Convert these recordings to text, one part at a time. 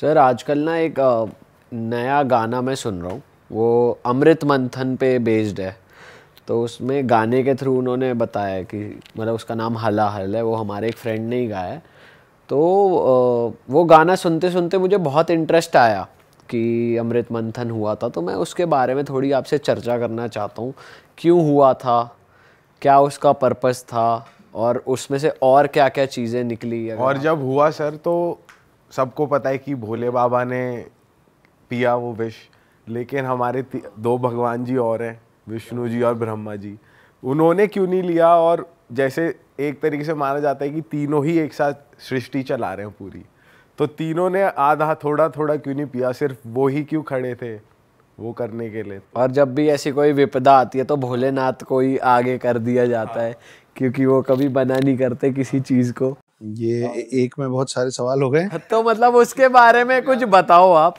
Sir आजकल ना एक नया गाना मैं सुन रहा हूँ वो अमृत मंथन पे बेस्ड है तो उसमें गाने के थ्रू उन्होंने बताया कि मतलब उसका नाम हला हल है वो हमारे एक फ्रेंड ने ही गाया है तो वो गाना सुनते सुनते मुझे बहुत इंटरेस्ट आया कि अमृत मंथन हुआ था तो मैं उसके बारे में थोड़ी आपसे चर्चा करना चाहता हूँ क्यों हुआ था क्या उसका पर्पस था और उसमें से और क्या क्या चीज़ें निकली और जब हुआ सर तो सबको पता है कि भोले बाबा ने पिया वो विष लेकिन हमारे दो भगवान जी और हैं विष्णु जी और ब्रह्मा जी उन्होंने क्यों नहीं लिया और जैसे एक तरीके से माना जाता है कि तीनों ही एक साथ सृष्टि चला रहे हैं पूरी तो तीनों ने आधा थोड़ा थोड़ा क्यों नहीं पिया सिर्फ वो ही क्यों खड़े थे वो करने के लिए और जब भी ऐसी कोई विपदा आती है तो भोलेनाथ को ही आगे कर दिया जाता है हाँ। क्योंकि वो कभी बना नहीं करते किसी चीज़ को ये हाँ। एक में बहुत सारे सवाल हो गए तो मतलब उसके बारे में कुछ बताओ आप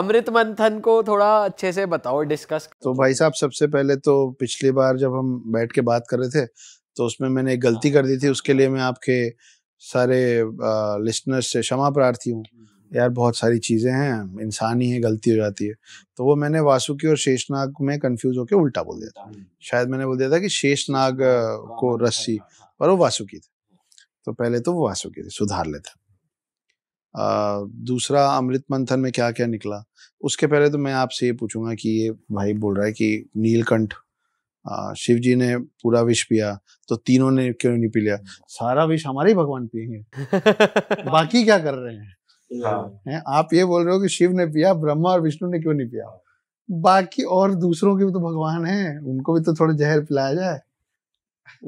अमृत मंथन को थोड़ा अच्छे से बताओ डिस्कस तो भाई साहब सबसे पहले तो पिछली बार जब हम बैठ के बात कर रहे थे तो उसमें मैंने एक गलती हाँ। कर दी थी उसके लिए मैं आपके सारे लिस्टनर्स से क्षमा प्रार्थी हूँ हम्म। यार बहुत सारी चीज़ें हैं इंसान ही है गलती हो जाती है तो वो मैंने वासुकी और शेषनाग में कंफ्यूज होकर उल्टा बोल दिया था हम्म। शायद मैंने बोल दिया था कि शेषनाग हाँ, को रस्सी पर वो वासुकी थे तो पहले तो वो आंसू थे सुधार लेते दूसरा अमृत मंथन में क्या क्या निकला उसके पहले तो मैं आपसे ये पूछूंगा कि ये भाई बोल रहा है कि नीलकंठ शिव जी ने पूरा विष पिया तो तीनों ने क्यों नहीं पी लिया सारा विष हमारे ही भगवान पिएंगे बाकी क्या कर रहे हैं हाँ। है? आप ये बोल रहे हो कि शिव ने पिया ब्रह्मा और विष्णु ने क्यों नहीं पिया बाकी और दूसरों के भी तो भगवान हैं उनको भी तो थोड़ा जहर पिलाया जाए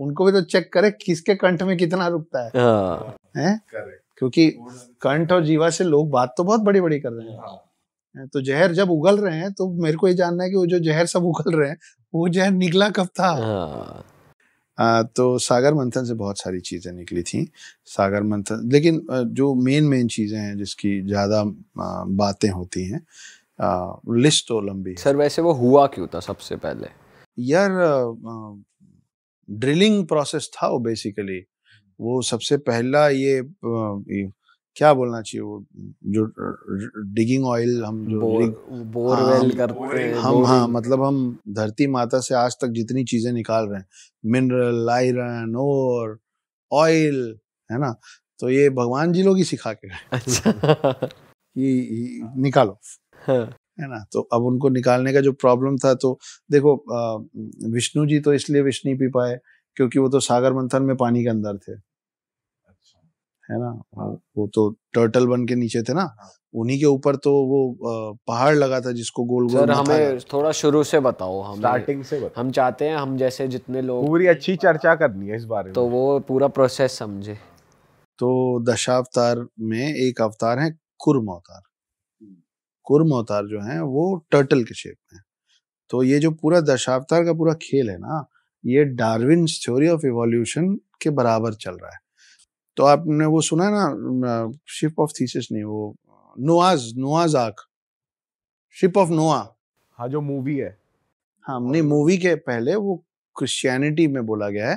उनको भी तो चेक करे किसके कंठ में कितना रुकता है, हाँ। हैं क्योंकि कंठ और जीवा से लोग बात तो बहुत बड़ी बड़ी कर रहे हाँ। हैं तो जहर जब उगल रहे हैं तो मेरे को ये जानना है कि वो जो जहर सब उगल रहे हैं वो जहर निकला कब था आ, हाँ। तो सागर मंथन से बहुत सारी चीजें निकली थी सागर मंथन लेकिन जो मेन मेन चीजें हैं जिसकी ज्यादा बातें होती हैं लिस्ट तो लंबी सर वैसे वो हुआ क्यों था सबसे पहले यार ड्रिलिंग प्रोसेस था वो बेसिकली हम्म। वो सबसे पहला ये क्या बोलना चाहिए वो जो डिगिंग ऑयल हम जो बोरवेल हाँ, करते हैं हम हाँ मतलब हम धरती माता से आज तक जितनी चीजें निकाल रहे हैं मिनरल आयरन और ऑयल है ना तो ये भगवान जी लोग ही सिखा के अच्छा कि निकालो हाँ। है ना तो अब उनको निकालने का जो प्रॉब्लम था तो देखो विष्णु जी तो इसलिए विष नहीं पी पाए क्योंकि वो तो सागर मंथन में पानी के अंदर थे अच्छा। है ना हाँ। वो तो टर्टल बन के नीचे थे ना हाँ। उन्हीं के ऊपर तो वो पहाड़ लगा था जिसको गोल गोल सर हमें थोड़ा शुरू से बताओ हम स्टार्टिंग से बताओ। हम चाहते हैं हम जैसे जितने लोग पूरी अच्छी चर्चा करनी है इस बारे तो में तो वो पूरा प्रोसेस समझे तो दशावतार में एक अवतार है कुर्म अवतार कुर्म अवतार जो है वो टर्टल के शेप में तो ये जो पूरा दशावतार का पूरा खेल है ना ये डार्विन थ्योरी ऑफ इवोल्यूशन के बराबर चल रहा है तो आपने वो सुना है ना शिप ऑफ थीसिस नहीं वो नोआज नोआज आक शिप ऑफ नोआ हाँ जो मूवी है हाँ नहीं मूवी के पहले वो क्रिश्चियनिटी में बोला गया है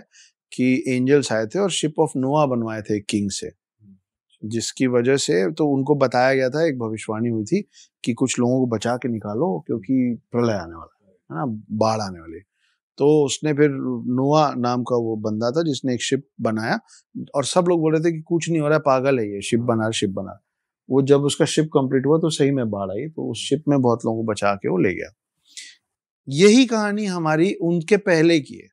कि एंजल्स आए थे और शिप ऑफ नोआ बनवाए थे किंग से जिसकी वजह से तो उनको बताया गया था एक भविष्यवाणी हुई थी कि कुछ लोगों को बचा के निकालो क्योंकि प्रलय आने वाला है ना बाढ़ आने वाली तो उसने फिर नोआ नाम का वो बंदा था जिसने एक शिप बनाया और सब लोग बोल रहे थे कि कुछ नहीं हो रहा है पागल है ये शिप बना शिप बना वो जब उसका शिप कंप्लीट हुआ तो सही में बाढ़ आई तो उस शिप में बहुत लोगों को बचा के वो ले गया यही कहानी हमारी उनके पहले की है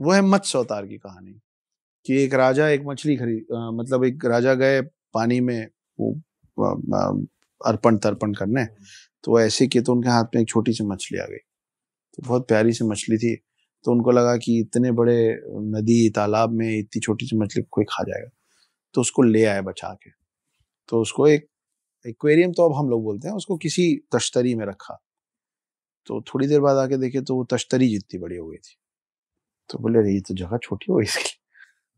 वो है मत्स्य अवतार की कहानी कि एक राजा एक मछली खरीद मतलब एक राजा गए पानी में वो अर्पण तर्पण करने तो ऐसे किए तो उनके हाथ में एक छोटी सी मछली आ गई तो बहुत प्यारी सी मछली थी तो उनको लगा कि इतने बड़े नदी तालाब में इतनी छोटी सी मछली कोई खा जाएगा तो उसको ले आए बचा के तो उसको एक एक्वेरियम तो अब हम लोग बोलते हैं उसको किसी तश्तरी में रखा तो थोड़ी देर बाद आके देखे तो वो तश्तरी जितनी बड़ी हो गई थी तो बोले ये तो जगह छोटी हो गई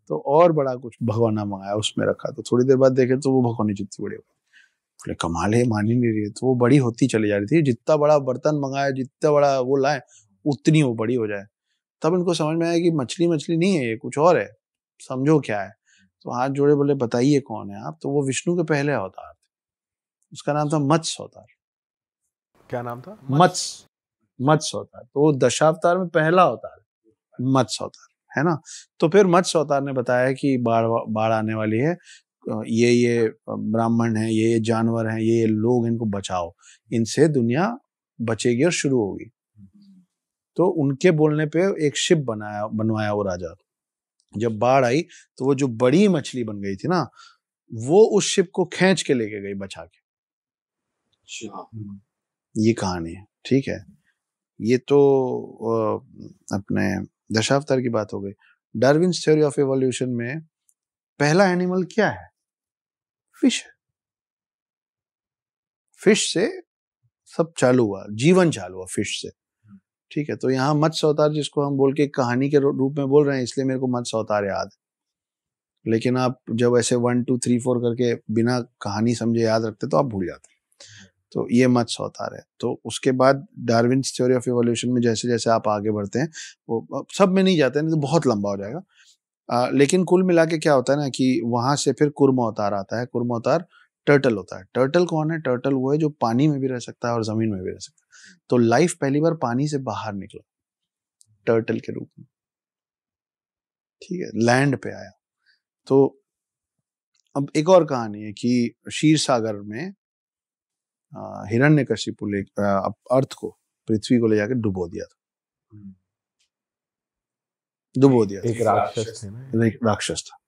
तो और बड़ा कुछ भगवाना मंगाया उसमें रखा तो थोड़ी देर बाद देखे तो वो भगवानी जितनी बड़ी बोले कमाल है मान ही नहीं रही तो वो बड़ी होती चली जा रही थी जितना बड़ा बर्तन मंगाया जितना बड़ा वो लाए उतनी वो बड़ी हो जाए तब इनको समझ में आया कि मछली मछली नहीं है ये कुछ और है समझो क्या है तो हाथ जोड़े बोले बताइए कौन है आप तो वो विष्णु के पहले अवतार थे उसका नाम था मत्स्य अवतार क्या नाम था मत्स्य मत्स्य अवतार तो वो दशावतार में पहला अवतार मत्स्य अवतार है ना तो फिर मत्स्य सौतार ने बताया कि बाढ़ बाढ़ आने वाली है ये ये ब्राह्मण है ये ये जानवर हैं ये ये लोग इनको बचाओ इनसे दुनिया बचेगी और शुरू होगी तो उनके बोलने पे एक शिप बनाया बनवाया वो राजा जब बाढ़ आई तो वो जो बड़ी मछली बन गई थी ना वो उस शिप को खींच के लेके गई बचा के अच्छा। ये कहानी है ठीक है ये तो अपने दशावतार की बात हो गई डार्विन थ्योरी ऑफ एवोल्यूशन में पहला एनिमल क्या है फिश है फिश से सब चालू हुआ जीवन चालू हुआ फिश से हम्म। ठीक है तो यहाँ मत्स्य अवतार जिसको हम बोल के कहानी के रूप में बोल रहे हैं इसलिए मेरे को मत्स्य अवतार याद है लेकिन आप जब ऐसे वन टू थ्री फोर करके बिना कहानी समझे याद रखते तो आप भूल जाते तो ये मत सोता रहे तो उसके बाद डार्विन थ्योरी ऑफ एवोल्यूशन में जैसे जैसे आप आगे बढ़ते हैं वो सब में नहीं जाते नहीं तो बहुत लंबा हो जाएगा आ, लेकिन कुल मिला के क्या होता है ना कि वहां से फिर कुर्म अवतार आता है कुर्म अवतार टर्टल होता है टर्टल कौन है टर्टल वो है जो पानी में भी रह सकता है और ज़मीन में भी रह सकता है तो लाइफ पहली बार पानी से बाहर निकला टर्टल के रूप में ठीक है लैंड पे आया तो अब एक और कहानी है कि शीर सागर में हिरण्य कशिपु ले अर्थ को पृथ्वी को ले जाकर डुबो दिया था हम्म। डुबो दिया एक राक्षस था एक राक्षस था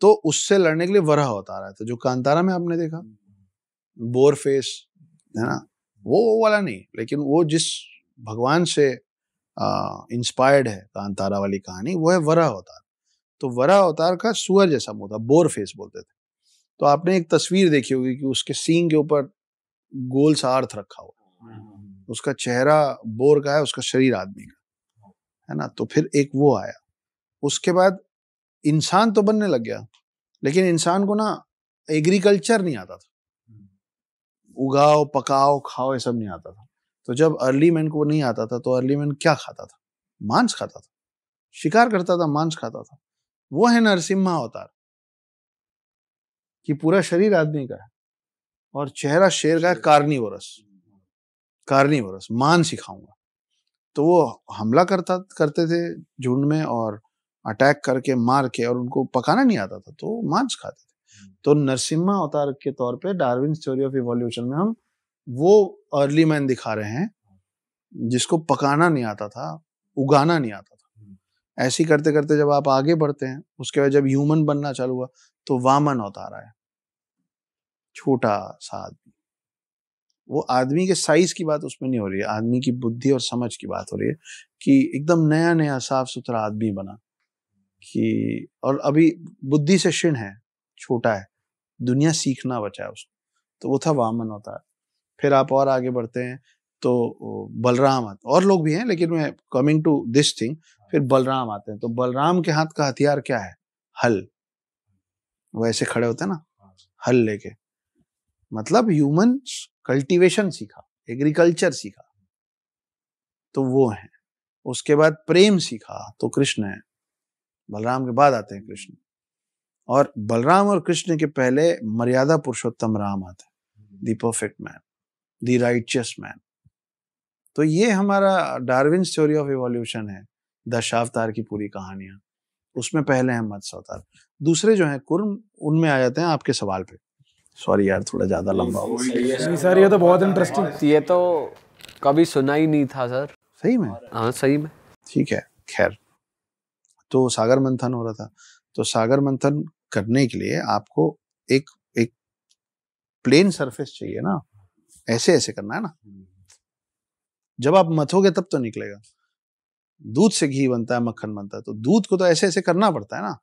तो उससे लड़ने के लिए वरह होता रहा था तो जो कांतारा में आपने देखा हम्म। बोर फेस है ना वो वाला नहीं लेकिन वो जिस भगवान से इंस्पायर्ड है कांतारा वाली कहानी वो है वरह अवतार तो वरा अवतार का सुअर जैसा मुंह था बोर फेस बोलते थे तो आपने एक तस्वीर देखी होगी कि उसके सींग के ऊपर गोल सा अर्थ रखा हुआ हम्म। उसका चेहरा बोर का है उसका शरीर आदमी का है ना तो फिर एक वो आया उसके बाद इंसान तो बनने लग गया लेकिन इंसान को ना एग्रीकल्चर नहीं आता था उगाओ पकाओ खाओ ये सब नहीं आता था तो जब अर्ली मैन को नहीं आता था तो अर्ली मैन क्या खाता था मांस खाता था शिकार करता था मांस खाता था वो है नरसिम्हा अवतार कि पूरा शरीर आदमी का है और चेहरा शेर का है कार्निवरस कार्निवरस मान सिखाऊंगा तो वो हमला करता करते थे झुंड में और अटैक करके मार के और उनको पकाना नहीं आता था तो मांस खाते थे हम्म। तो नरसिम्हा अवतार के तौर पे डार्विन स्टोरी ऑफ इवोल्यूशन में हम वो अर्ली मैन दिखा रहे हैं जिसको पकाना नहीं आता था उगाना नहीं आता था हम्म। ऐसी करते करते जब आप आगे बढ़ते हैं उसके बाद जब ह्यूमन बनना चालू हुआ तो वामन अवतार आया छोटा सा आदमी वो आदमी के साइज की बात उसमें नहीं हो रही है आदमी की बुद्धि और समझ की बात हो रही है कि एकदम नया नया साफ सुथरा आदमी बना कि और अभी बुद्धि से क्षीण है छोटा है दुनिया सीखना बचा है उसको तो वो था वामन है फिर आप और आगे बढ़ते हैं तो बलराम आते और लोग भी हैं लेकिन मैं कमिंग टू दिस थिंग फिर बलराम आते हैं तो बलराम के हाथ का हथियार क्या है हल वो ऐसे खड़े होते हैं ना हल लेके मतलब ह्यूमन कल्टीवेशन सीखा एग्रीकल्चर सीखा तो वो है उसके बाद प्रेम सीखा तो कृष्ण है बलराम के बाद आते हैं कृष्ण और बलराम और कृष्ण के पहले मर्यादा पुरुषोत्तम राम आते हैं the perfect man the righteous man तो ये हमारा डार्विन स्टोरी ऑफ एवोल्यूशन है दशावतार की पूरी कहानियां उसमें पहले हैं मत्स्य अवतार दूसरे जो हैं कुर्म उनमें आ जाते हैं आपके सवाल पे सॉरी यार थोड़ा ज़्यादा लंबा हो सर ये तो बहुत इंटरेस्टिंग ये तो कभी सुना ही नहीं था सर सही में हाँ सही में ठीक है खैर तो सागर मंथन हो रहा था तो सागर मंथन करने के लिए आपको एक एक प्लेन सरफेस चाहिए ना ऐसे ऐसे करना है ना जब आप मथोगे तब तो निकलेगा दूध से घी बनता है मक्खन बनता है तो दूध को तो ऐसे ऐसे करना पड़ता है ना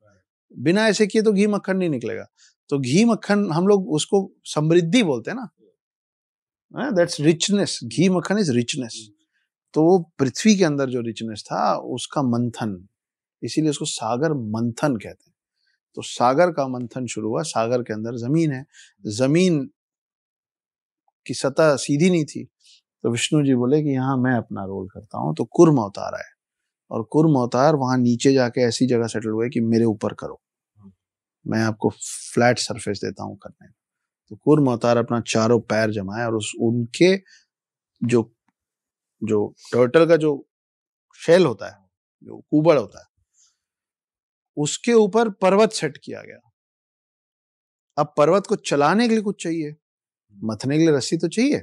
बिना ऐसे किए तो घी मक्खन नहीं निकलेगा तो घी मक्खन हम लोग उसको समृद्धि बोलते हैं ना दैट्स हाँ, रिचनेस घी मक्खन इज रिचनेस तो वो पृथ्वी के अंदर जो रिचनेस था उसका मंथन इसीलिए उसको सागर मंथन कहते हैं तो सागर का मंथन शुरू हुआ सागर के अंदर जमीन है जमीन की सतह सीधी नहीं थी तो विष्णु जी बोले कि यहाँ मैं अपना रोल करता हूँ तो कुर्म अवतार आए और कुर्म अवतार वहां नीचे जाके ऐसी जगह सेटल हुए कि मेरे ऊपर करो मैं आपको फ्लैट सरफेस देता हूं करने में तो कुर मोहतार अपना चारों पैर जमाए और उस उनके जो जो टर्टल का जो शेल होता है जो कुबड़ होता है उसके ऊपर पर्वत सेट किया गया अब पर्वत को चलाने के लिए कुछ चाहिए मथने के लिए रस्सी तो चाहिए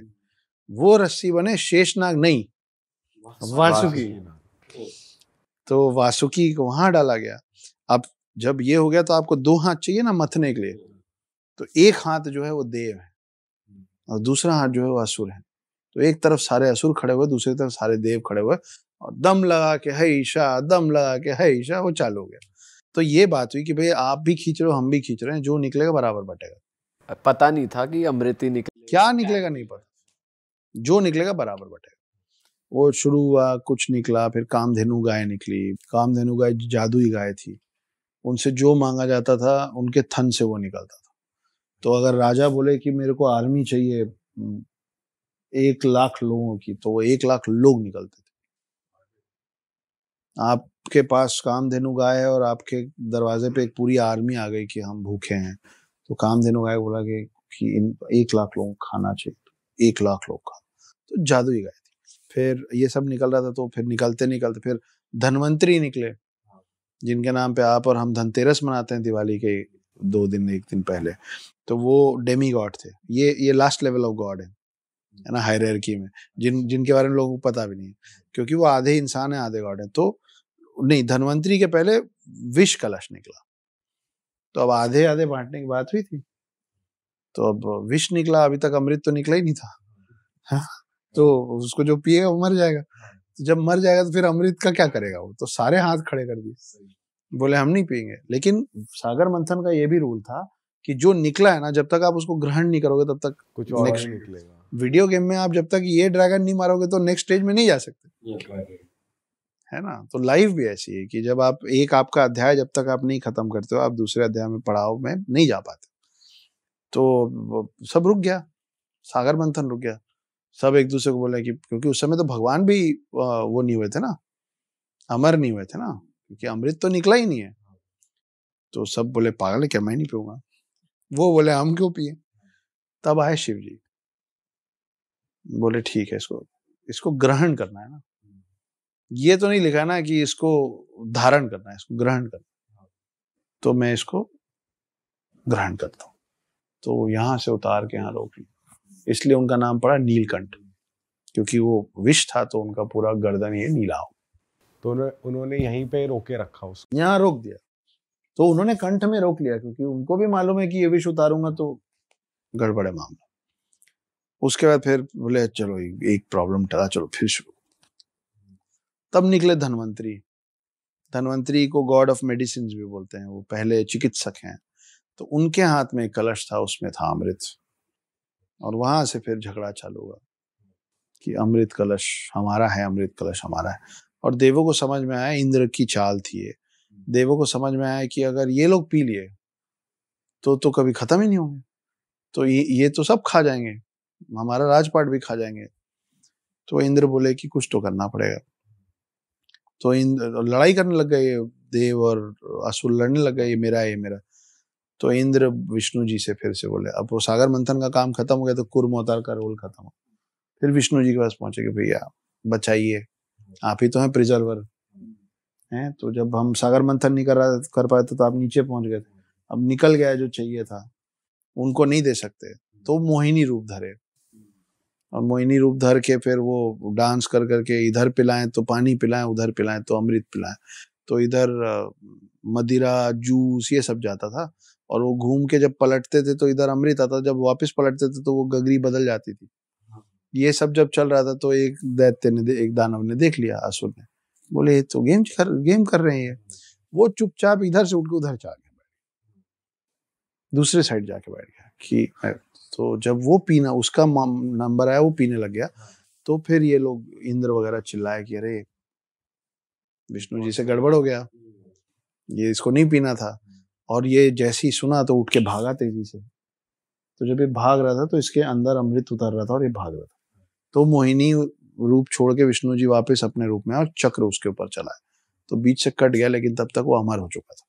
वो रस्सी बने शेषनाग नहीं वासुकी तो वासुकी को वहां डाला गया अब जब ये हो गया तो आपको दो हाथ चाहिए ना मथने के लिए तो एक हाथ जो है वो देव है और दूसरा हाथ जो है वो असुर है तो एक तरफ सारे असुर खड़े हुए दूसरी तरफ सारे देव खड़े हुए और दम लगा के है ईशा दम लगा के है ईशा वो चालू हो गया तो ये बात हुई कि भाई आप भी खींच रहे हो हम भी खींच रहे हैं जो निकलेगा बराबर बटेगा पता नहीं था कि अमृत ही निकले क्या निकलेगा नहीं पता जो निकलेगा बराबर बटेगा वो शुरू हुआ कुछ निकला फिर कामधेनु गाय निकली कामधेनु गाय जादुई गाय थी उनसे जो मांगा जाता था उनके थन से वो निकलता था तो अगर राजा बोले कि मेरे को आर्मी चाहिए एक लाख लोगों की तो वो एक लाख लोग निकलते थे आपके पास काम धेनु गाय है और आपके दरवाजे पे एक पूरी आर्मी आ गई कि हम भूखे हैं तो काम धेनु गाय बोला कि, कि इन एक लाख लोगों को खाना चाहिए तो एक लाख लोग खा तो जादू ही गाय थे फिर ये सब निकल रहा था तो फिर निकलते निकलते फिर धनवंतरी निकले जिनके नाम पे आप और हम धनतेरस मनाते हैं दिवाली के दो दिन एक दिन पहले तो वो डेमी गॉड थे ये ये लास्ट लेवल ऑफ गॉड है है ना हायरकी में जिन जिनके बारे में लोगों को पता भी नहीं है क्योंकि वो आधे इंसान है आधे गॉड है तो नहीं धनवंतरी के पहले विश कलश निकला तो अब आधे आधे बांटने की बात हुई थी तो अब विष निकला अभी तक अमृत तो निकला ही नहीं था हा? तो उसको जो पिएगा वो मर जाएगा तो जब मर जाएगा तो फिर अमृत का क्या करेगा वो तो सारे हाथ खड़े कर दिए बोले हम नहीं पियेंगे लेकिन सागर मंथन का ये भी रूल था कि जो निकला है ना जब तक आप उसको ग्रहण नहीं करोगे तब तक कुछ और नहीं निकलेगा वीडियो गेम में आप जब तक ये ड्रैगन नहीं मारोगे तो नेक्स्ट स्टेज में नहीं जा सकते तो है ना तो लाइफ भी ऐसी है कि जब आप एक आपका अध्याय जब तक आप नहीं खत्म करते हो आप दूसरे अध्याय में पढ़ाओ में नहीं जा पाते तो सब रुक गया सागर मंथन रुक गया सब एक दूसरे को बोला कि क्योंकि उस समय तो भगवान भी वो नहीं हुए थे ना अमर नहीं हुए थे ना क्योंकि अमृत तो निकला ही नहीं है तो सब बोले पागल है क्या मैं नहीं पीऊंगा वो बोले हम क्यों पिए तब आए शिव जी बोले ठीक है इसको इसको ग्रहण करना है ना ये तो नहीं लिखा ना कि इसको धारण करना है इसको ग्रहण करना तो मैं इसको ग्रहण करता हूं तो यहां से उतार के यहां रोक लिया इसलिए उनका नाम पड़ा नीलकंठ क्योंकि वो विष था तो उनका पूरा गर्दन ये नीला हो तो उन्होंने यहीं पे रोके रखा उसको यहाँ रोक दिया तो उन्होंने कंठ में रोक लिया क्योंकि उनको भी मालूम है कि ये विष उतारूंगा तो गड़बड़े मामला उसके बाद फिर बोले चलो एक प्रॉब्लम टला चलो फिर शुरू तब निकले धनवंतरी धनवंतरी को गॉड ऑफ मेडिसिन भी बोलते हैं वो पहले चिकित्सक हैं तो उनके हाथ में कलश था उसमें था अमृत और वहां से फिर झगड़ा चालू हुआ कि अमृत कलश हमारा है अमृत कलश हमारा है और देवों को समझ में आया इंद्र की चाल थी ये देवों को समझ में आया कि अगर ये लोग पी लिए तो तो कभी खत्म ही नहीं होंगे तो ये ये तो सब खा जाएंगे हमारा राजपाट भी खा जाएंगे तो इंद्र बोले कि कुछ तो करना पड़ेगा तो इंद्र लड़ाई करने लग गए देव और असुर लड़ने लग गए ये मेरा ये मेरा तो इंद्र विष्णु जी से फिर से बोले अब वो सागर मंथन का काम खत्म हो गया तो कुर्म अवतार का रोल खत्म हो फिर विष्णु जी के पास पहुंचे कि भैया बचाइए आप ही तो हैं प्रिजर्वर हैं तो जब हम सागर मंथन नहीं कर रहा कर पाए तो आप नीचे पहुंच गए थे अब निकल गया जो चाहिए था उनको नहीं दे सकते तो मोहिनी रूप धरे और मोहिनी रूप धर के फिर वो डांस कर करके इधर पिलाएं तो पानी पिलाएं उधर पिलाएं तो अमृत पिलाएं तो इधर मदिरा जूस ये सब जाता था और वो घूम के जब पलटते थे तो इधर अमृत आता जब वापस पलटते थे तो वो गगरी बदल जाती थी हाँ। ये सब जब चल रहा था तो एक दैत्य ने एक दानव ने देख लिया असुर ने बोले तो गेम कर गेम कर रहे हैं वो चुपचाप इधर से उठ के उधर जाके दूसरे साइड जाके बैठ गया कि तो जब वो पीना उसका नंबर आया वो पीने लग गया हाँ। तो फिर ये लोग इंद्र वगैरह चिल्लाए कि अरे विष्णु जी से गड़बड़ हो गया ये इसको नहीं पीना था और ये जैसे ही सुना तो उठ के भागा तेजी से तो जब ये भाग रहा था तो इसके अंदर अमृत उतर रहा था और ये भाग रहा था तो मोहिनी रूप छोड़ के विष्णु जी वापस अपने रूप में और चक्र उसके ऊपर चलाया तो बीच से कट गया लेकिन तब तक वो अमर हो चुका था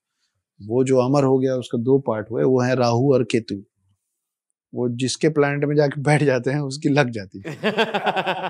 वो जो अमर हो गया उसका दो पार्ट हुए वो है राहु और केतु वो जिसके प्लानट में जाके बैठ जाते हैं उसकी लग जाती है